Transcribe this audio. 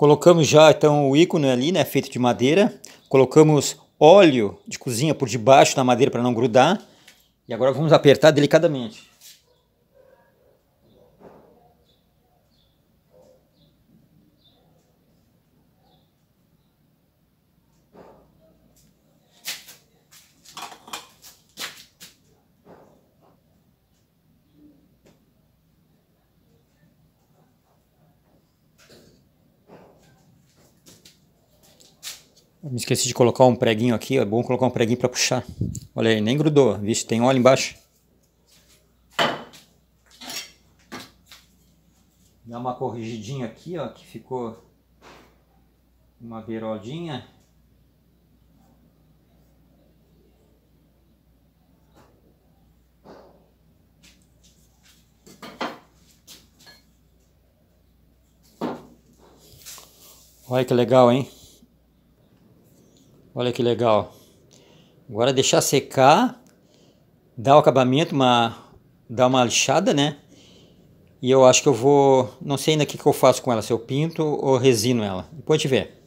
Colocamos já então o ícone ali, né, feito de madeira. Colocamos óleo de cozinha por debaixo da madeira para não grudar. E agora vamos apertar delicadamente. Me esqueci de colocar um preguinho aqui, é bom colocar um preguinho para puxar. Olha aí, nem grudou, visto tem óleo embaixo. Dá uma corrigidinha aqui, ó, que ficou uma beirodinha. Olha que legal, hein? Olha que legal. Agora deixar secar, dar o acabamento, uma, dar uma lixada, né? E eu acho que eu vou, não sei ainda o que, que eu faço com ela, se eu pinto ou resino ela. Depois a gente vê.